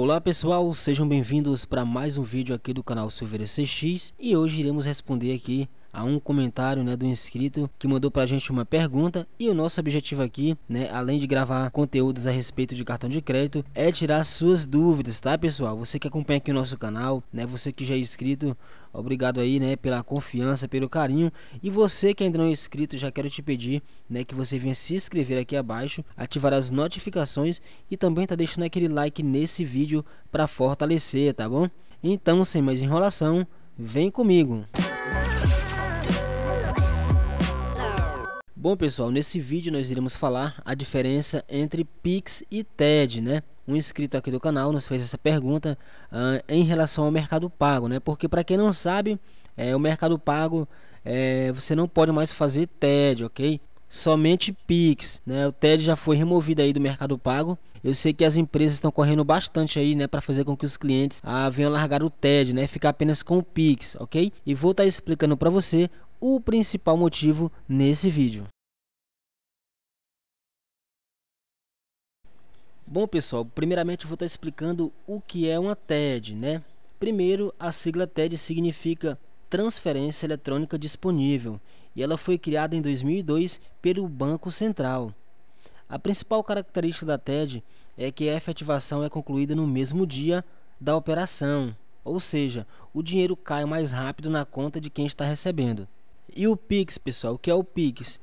Olá pessoal, sejam bem-vindos para mais um vídeo aqui do canal Silveira CX e hoje iremos responder aqui a um comentário né, do inscrito que mandou para a gente uma pergunta. E o nosso objetivo aqui, né, além de gravar conteúdos a respeito de cartão de crédito, é tirar suas dúvidas, tá pessoal? Você que acompanha aqui o nosso canal, né, você que já é inscrito, obrigado aí, né, pela confiança, pelo carinho. E você que ainda não é inscrito, já quero te pedir, né, que você venha se inscrever aqui abaixo, ativar as notificações e também tá deixando aquele like nesse vídeo para fortalecer, tá bom? Então, sem mais enrolação, vem comigo. Bom pessoal, nesse vídeo nós iremos falar a diferença entre Pix e TED, né? Um inscrito aqui do canal nos fez essa pergunta uh, em relação ao mercado pago, né? Porque para quem não sabe, é, o mercado pago é, você não pode mais fazer TED, ok? Somente Pix, né? O TED já foi removido aí do mercado pago. Eu sei que as empresas estão correndo bastante aí, né, para fazer com que os clientes ah, venham largar o TED, né, ficar apenas com o Pix, ok? E vou estar tá explicando para você o principal motivo nesse vídeo. Bom, pessoal, primeiramente eu vou estar explicando o que é uma TED, né? Primeiro, a sigla TED significa Transferência Eletrônica Disponível, e ela foi criada em 2002 pelo Banco Central. A principal característica da TED é que a efetivação é concluída no mesmo dia da operação, ou seja, o dinheiro cai mais rápido na conta de quem está recebendo. E o Pix, pessoal, o que é o Pix?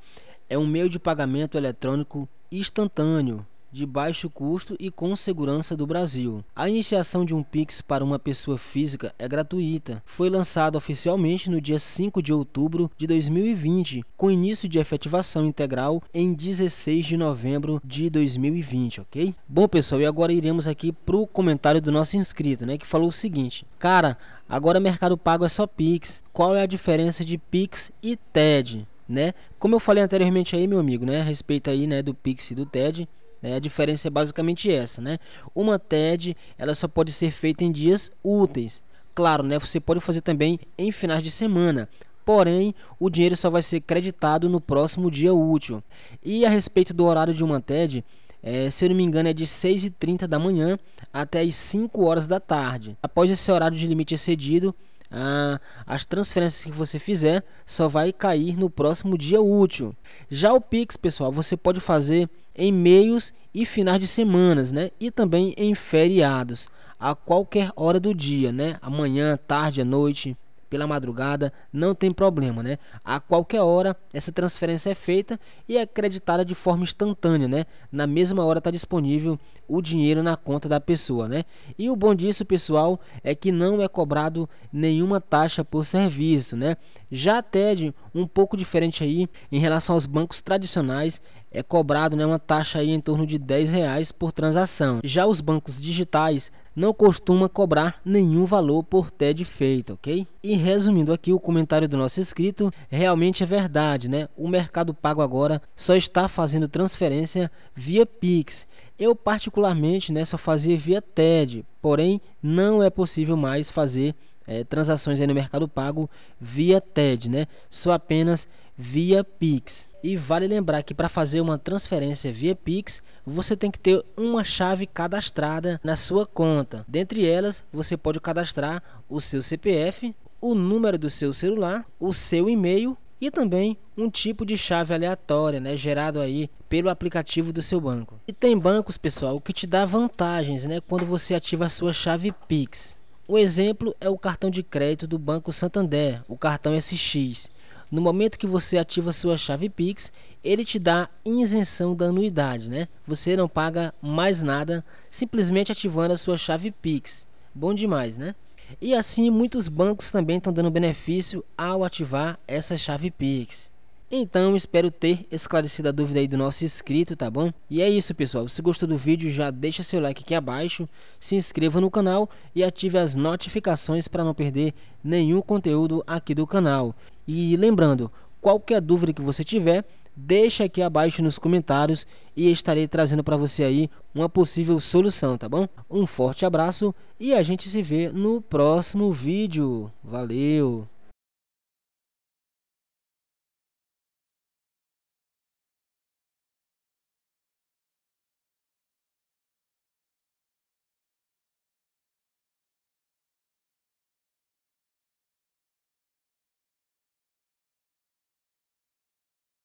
É um meio de pagamento eletrônico instantâneo de baixo custo e com segurança do Brasil. A iniciação de um Pix para uma pessoa física é gratuita. Foi lançado oficialmente no dia 5 de outubro de 2020, com início de efetivação integral em 16 de novembro de 2020, ok? Bom, pessoal, e agora iremos aqui para o comentário do nosso inscrito, né, que falou o seguinte: "Cara, agora Mercado Pago é só Pix. Qual é a diferença de Pix e TED?" Né? Como eu falei anteriormente aí, meu amigo, né, a respeito aí, né, do Pix e do TED, né? A diferença é basicamente essa, né? Uma TED ela só pode ser feita em dias úteis. Claro, né? Você pode fazer também em finais de semana. Porém, o dinheiro só vai ser creditado no próximo dia útil. E a respeito do horário de uma TED, é, se eu não me engano, é de 6h30 da manhã até as 5 horas da tarde. Após esse horário de limite excedido, ah, as transferências que você fizer só vai cair no próximo dia útil. Já o Pix, pessoal, você pode fazer em meios e finais de semanas, né? E também em feriados, a qualquer hora do dia, né? Amanhã, tarde, à noite, pela madrugada, não tem problema, né? A qualquer hora essa transferência é feita e é creditada de forma instantânea, né? Na mesma hora está disponível o dinheiro na conta da pessoa, né? E o bom disso, pessoal, é que não é cobrado nenhuma taxa por serviço, né? Já a TED, um pouco diferente aí em relação aos bancos tradicionais, é cobrado né, uma taxa aí em torno de 10 reais por transação. Já os bancos digitais não costuma cobrar nenhum valor por TED feito, ok? E resumindo aqui o comentário do nosso inscrito, realmente é verdade, né? O Mercado Pago agora só está fazendo transferência via Pix. Eu particularmente, né, só fazia via TED, porém não é possível mais fazer é, transações no mercado pago via TED, né? Só apenas via Pix. E vale lembrar que para fazer uma transferência via Pix, você tem que ter uma chave cadastrada na sua conta. Dentre elas, você pode cadastrar o seu CPF, o número do seu celular, o seu e-mail e também um tipo de chave aleatória, né, gerado aí pelo aplicativo do seu banco. E tem bancos, pessoal, que te dá vantagens, né, quando você ativa a sua chave Pix. Um exemplo é o cartão de crédito do Banco Santander, o cartão SX. No momento que você ativa sua chave Pix, ele te dá isenção da anuidade, né? Você não paga mais nada simplesmente ativando a sua chave Pix. Bom demais, né? E assim muitos bancos também estão dando benefício ao ativar essa chave Pix. Então, espero ter esclarecido a dúvida aí do nosso inscrito, tá bom? E é isso, pessoal. Se gostou do vídeo, já deixa seu like aqui abaixo, se inscreva no canal e ative as notificações para não perder nenhum conteúdo aqui do canal. E lembrando, qualquer dúvida que você tiver, deixa aqui abaixo nos comentários e estarei trazendo para você aí uma possível solução, tá bom? Um forte abraço e a gente se vê no próximo vídeo. Valeu!